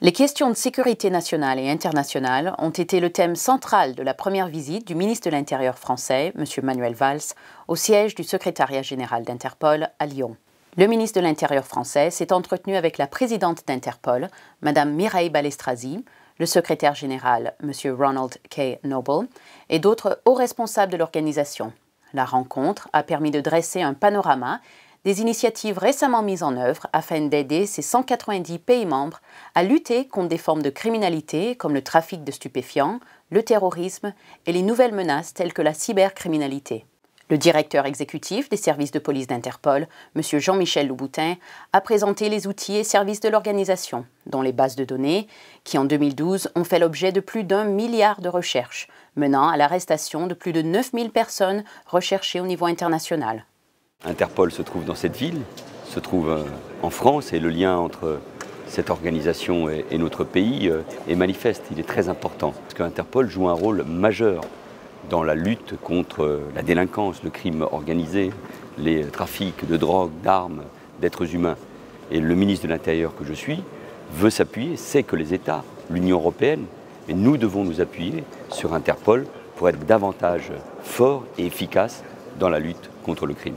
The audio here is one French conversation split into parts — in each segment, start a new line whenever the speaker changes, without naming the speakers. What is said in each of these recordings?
Les questions de sécurité nationale et internationale ont été le thème central de la première visite du ministre de l'Intérieur français, M. Manuel Valls, au siège du secrétariat général d'Interpol à Lyon. Le ministre de l'Intérieur français s'est entretenu avec la présidente d'Interpol, Mme Mireille Balestrazi, le secrétaire général, M. Ronald K. Noble, et d'autres hauts responsables de l'organisation. La rencontre a permis de dresser un panorama des initiatives récemment mises en œuvre afin d'aider ces 190 pays membres à lutter contre des formes de criminalité comme le trafic de stupéfiants, le terrorisme et les nouvelles menaces telles que la cybercriminalité. Le directeur exécutif des services de police d'Interpol, M. Jean-Michel Louboutin, a présenté les outils et services de l'organisation, dont les bases de données, qui en 2012 ont fait l'objet de plus d'un milliard de recherches, menant à l'arrestation de plus de 9000 personnes recherchées au niveau international.
Interpol se trouve dans cette ville, se trouve euh, en France et le lien entre cette organisation et notre pays euh, est manifeste, il est très important. Parce qu'Interpol joue un rôle majeur dans la lutte contre euh, la délinquance, le crime organisé, les trafics de drogue, d'armes, d'êtres humains. Et le ministre de l'Intérieur que je suis veut s'appuyer, sait que les États, l'Union européenne, et nous devons nous appuyer sur Interpol pour être davantage forts et efficaces dans la lutte contre le crime.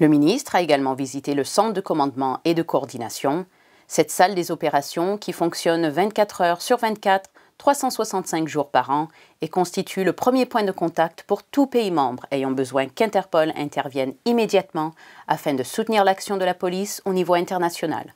Le ministre a également visité le centre de commandement et de coordination, cette salle des opérations qui fonctionne 24 heures sur 24, 365 jours par an et constitue le premier point de contact pour tout pays membre ayant besoin qu'Interpol intervienne immédiatement afin
de soutenir l'action de la police au niveau international.